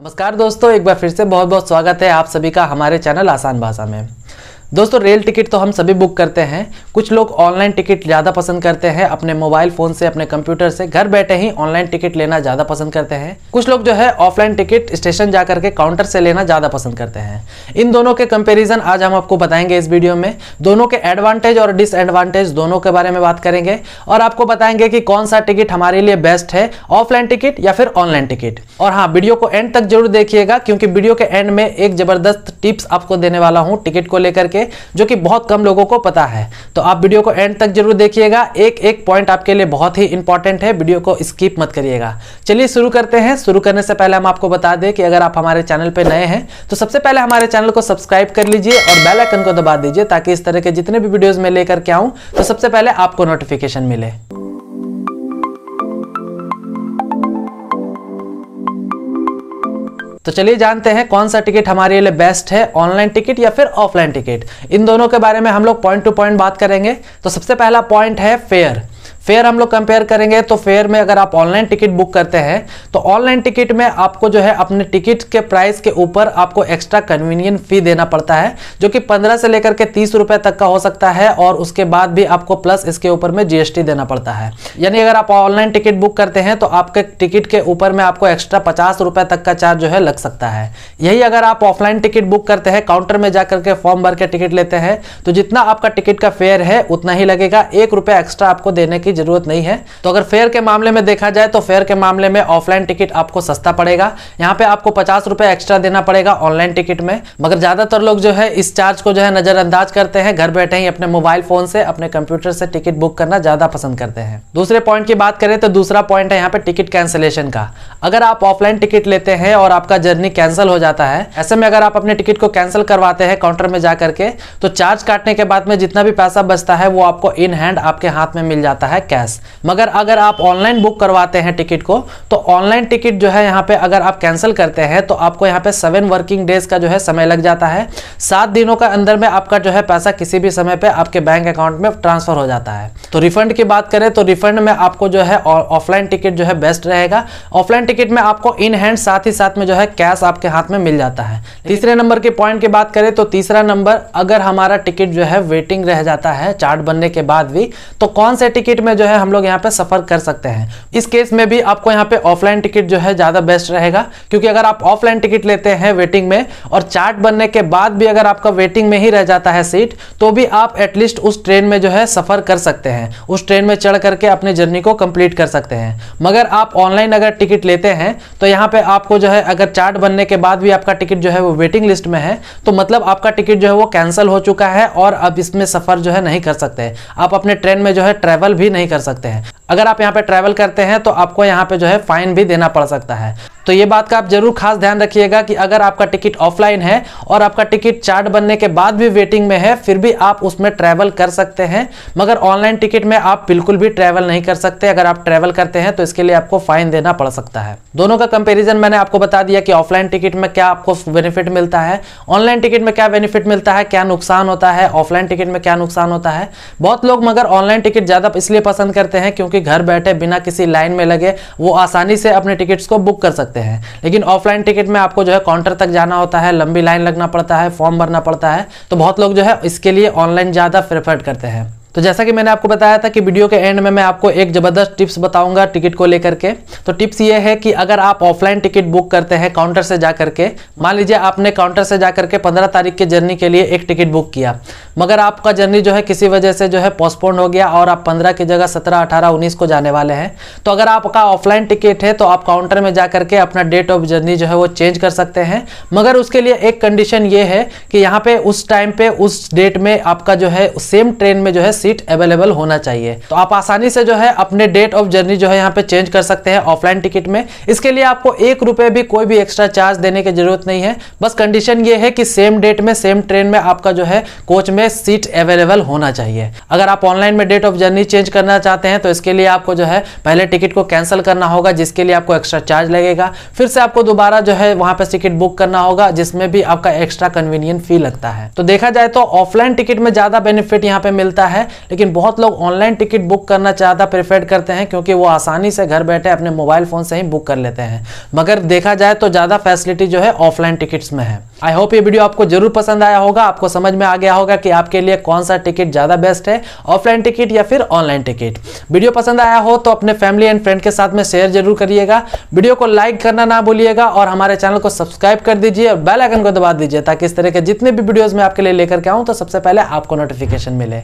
नमस्कार दोस्तों एक बार फिर से बहुत बहुत स्वागत है आप सभी का हमारे चैनल आसान भाषा में दोस्तों रेल टिकट तो हम सभी बुक करते हैं कुछ लोग ऑनलाइन टिकट ज़्यादा पसंद करते हैं अपने मोबाइल फ़ोन से अपने कंप्यूटर से घर बैठे ही ऑनलाइन टिकट लेना ज़्यादा पसंद करते हैं कुछ लोग जो है ऑफलाइन टिकट स्टेशन जा करके काउंटर से लेना ज़्यादा पसंद करते हैं इन दोनों के कंपेरिजन आज हम आपको बताएंगे इस वीडियो में दोनों के एडवांटेज और डिसएडवांटेज दोनों के बारे में बात करेंगे और आपको बताएंगे कि कौन सा टिकट हमारे लिए बेस्ट है ऑफलाइन टिकट या फिर ऑनलाइन टिकट और हाँ वीडियो को एंड तक जरूर देखिएगा क्योंकि वीडियो के एंड में एक ज़बरदस्त टिप्स आपको देने वाला हूँ टिकट को लेकर के करेंगे जो कि बहुत कम लोगों को पता है तो आप वीडियो को एंड तक जरूर देखिएगा एक एक पॉइंट आपके लिए बहुत ही इंपॉर्टेंट है वीडियो को स्किप मत करिएगा चलिए शुरू करते हैं शुरू करने से पहले हम आपको बता दें कि अगर आप हमारे चैनल पर नए हैं तो सबसे पहले हमारे चैनल को सब्सक्राइब कर लीजिए और बेलाइकन को दबा दीजिए ताकि इस तरह के जितने भी वीडियोज में लेकर के आऊँ तो सबसे पहले आपको नोटिफिकेशन मिले तो चलिए जानते हैं कौन सा टिकट हमारे लिए बेस्ट है ऑनलाइन टिकट या फिर ऑफलाइन टिकट इन दोनों के बारे में हम लोग पॉइंट टू पॉइंट बात करेंगे तो सबसे पहला पॉइंट है फेयर फेयर हम लोग कंपेयर करेंगे तो फेयर में अगर आप ऑनलाइन टिकट बुक करते हैं तो ऑनलाइन टिकट में आपको जो है अपने टिकट के प्राइस के ऊपर आपको एक्स्ट्रा कन्वीनियंट फी देना पड़ता है जो कि पंद्रह से लेकर के तीस रुपए तक का हो सकता है और उसके बाद भी आपको प्लस इसके ऊपर में जीएसटी देना पड़ता है यानी अगर आप ऑनलाइन टिकट बुक करते हैं तो आपके टिकट के ऊपर में आपको एक्स्ट्रा पचास रुपए तक का चार्ज जो है लग सकता है यही अगर आप ऑफलाइन टिकट बुक करते हैं काउंटर में जाकर के फॉर्म भर के टिकट लेते हैं तो जितना आपका टिकट का फेयर है उतना ही लगेगा एक एक्स्ट्रा आपको देने की की जरूरत नहीं है तो अगर फेयर के मामले में देखा जाए तो फेयर के मामले में ऑफलाइन टिकट आपको सस्ता पड़ेगा यहाँ पे आपको पचास रुपए एक्स्ट्रा देना पड़ेगा ऑनलाइन टिकट में मगर ज्यादातर लोग जो है इस चार्ज को जो है नजरअंदाज करते हैं घर बैठे ही अपने मोबाइल फोन से अपने कंप्यूटर से टिकट बुक करना ज्यादा पसंद करते हैं दूसरे पॉइंट की बात करें तो दूसरा पॉइंट है यहाँ पे टिकट कैंसिलेशन का अगर आप ऑफलाइन टिकट लेते हैं और आपका जर्नी कैंसिल हो जाता है ऐसे में अगर आप अपने टिकट को कैंसिल करवाते हैं काउंटर में जाकर के तो चार्ज काटने के बाद में जितना भी पैसा बचता है वो आपको इन हैंड आपके हाथ में मिल जाता है है कैश मगर अगर आप ऑनलाइन बुक करवाते हैं टिकट को तो ऑनलाइन टिकट जो है यहाँ पे अगर आप कैंसिल करते हैं तो आपको यहाँ पे सेवन वर्किंग डेज का जो है समय लग जाता है सात दिनों का अंदर में आपका जो है पैसा किसी भी समय पर आपके बैंक अकाउंट में ट्रांसफर हो जाता है तो रिफंड की बात करें तो रिफंड में आपको जो है ऑफलाइन टिकट जो है बेस्ट रहेगा ऑफलाइन टिकट में आपको इन हैंड साथ ही साथ में जो है कैश आपके हाथ में मिल जाता है तीसरे नंबर के पॉइंट की बात करें तो तीसरा नंबर अगर हमारा टिकट जो है वेटिंग रह जाता है चार्ट बनने के बाद भी तो कौन से टिकट में में जो है हम लोग यहाँ पे सफर कर सकते हैं इस केस में भी आपको यहाँ पे ऑफलाइन टिकट जो है ज्यादा बेस्ट रहेगा क्योंकि अगर आप ऑफलाइन टिकट लेते हैं वेटिंग में और चार्ट बनने के बाद भी अगर आपका वेटिंग में ही रह जाता है सीट तो भी आप एटलीस्ट उस ट्रेन में जो है सफर कर सकते हैं उस ट्रेन में चढ़ करके अपने जर्नी को कंप्लीट कर सकते हैं मगर आप ऑनलाइन अगर टिकट लेते हैं तो यहाँ पे आपको जो है अगर चार्ट बनने के बाद भी आपका टिकट जो है वो वेटिंग लिस्ट में है तो मतलब आपका टिकट जो है वो कैंसिल हो चुका है और अब इसमें सफर जो है नहीं कर सकते आप अपने ट्रेन में जो है ट्रेवल भी नहीं नहीं कर सकते हैं अगर आप यहाँ पे ट्रैवल करते हैं तो आपको यहाँ पे जो है फाइन भी देना पड़ सकता है तो ये बात का आप जरूर खास ध्यान रखिएगा कि अगर आपका टिकट ऑफलाइन है और आपका टिकट चार्ट बनने के बाद भी वेटिंग में है फिर भी आप उसमें ट्रैवल कर सकते हैं मगर ऑनलाइन टिकट में आप बिल्कुल भी ट्रैवल नहीं कर सकते अगर आप ट्रैवल करते हैं तो इसके लिए आपको फाइन देना पड़ सकता है दोनों का कंपेरिजन मैंने आपको बता दिया कि ऑफलाइन टिकट में क्या आपको बेनिफिट मिलता है ऑनलाइन टिकट में क्या बेनिफिट मिलता है क्या नुकसान होता है ऑफलाइन टिकट में क्या नुकसान होता है बहुत लोग मगर ऑनलाइन टिकट ज़्यादा इसलिए पसंद करते हैं क्योंकि घर बैठे बिना किसी लाइन में लगे वो आसानी से अपने टिकट्स को बुक कर सकते सकते हैं लेकिन ऑफलाइन टिकट में आपको जो है काउंटर तक जाना होता है लंबी लाइन लगना पड़ता है फॉर्म भरना पड़ता है तो बहुत लोग जो है इसके लिए ऑनलाइन ज़्यादा प्रेफर करते हैं तो जैसा कि मैंने आपको बताया था कि वीडियो के एंड में मैं आपको एक ज़बरदस्त टिप्स बताऊंगा टिकट को लेकर के तो टिप्स ये है कि अगर आप ऑफलाइन टिकट बुक करते हैं काउंटर से जा करके मान लीजिए आपने काउंटर से जा करके 15 तारीख के जर्नी के लिए एक टिकट बुक किया मगर आपका जर्नी जो है किसी वजह से जो है पोस्टपोन हो गया और आप पंद्रह की जगह सत्रह अठारह उन्नीस को जाने वाले हैं तो अगर आपका ऑफलाइन टिकट है तो आप काउंटर में जा करके अपना डेट ऑफ जर्नी जो है वो चेंज कर सकते हैं मगर उसके लिए एक कंडीशन ये है कि यहाँ पे उस टाइम पे उस डेट में आपका जो है सेम ट्रेन में जो है सीट अवेलेबल होना चाहिए तो आप आसानी से जो है अपने डेट ऑफ जर्नी जो है यहाँ पे चेंज कर सकते हैं ऑफलाइन टिकट में इसके लिए आपको एक रुपए भी कोई भी एक्स्ट्रा चार्ज देने की जरूरत नहीं है बस कंडीशन ये है कि सेम डेट में सेम ट्रेन में आपका जो है कोच में सीट अवेलेबल होना चाहिए अगर आप ऑनलाइन में डेट ऑफ जर्नी चेंज करना चाहते हैं तो इसके लिए आपको जो है पहले टिकट को कैंसिल करना होगा जिसके लिए आपको एक्स्ट्रा चार्ज लगेगा फिर से आपको दोबारा जो है वहां पर टिकट बुक करना होगा जिसमें भी आपका एक्स्ट्रा कन्वीनियंट फी लगता है तो देखा जाए तो ऑफलाइन टिकट में ज्यादा बेनिफिट यहाँ पे मिलता है लेकिन बहुत लोग ऑनलाइन टिकट बुक करना ज़्यादा प्रेफर करते हैं क्योंकि वो आसानी से घर बैठे अपने मोबाइल फ़ोन से ही बुक कर लेते हैं मगर देखा जाए तो ज़्यादा फैसिलिटी जो है ऑफलाइन टिकट्स में है आई होप ये वीडियो आपको जरूर पसंद आया होगा आपको समझ में आ गया होगा कि आपके लिए कौन सा टिकट ज़्यादा बेस्ट है ऑफलाइन टिकट या फिर ऑनलाइन टिकट वीडियो पसंद आया हो तो अपने फैमिली एंड फ्रेंड के साथ में शेयर जरूर करिएगा वीडियो को लाइक करना ना भूलिएगा और हमारे चैनल को सब्सक्राइब कर दीजिए और बेल आइकन को दबा दीजिए ताकि इस तरह के जितने भी वीडियोस मैं आपके लिए लेकर के आऊं तो सबसे पहले आपको नोटिफिकेशन मिले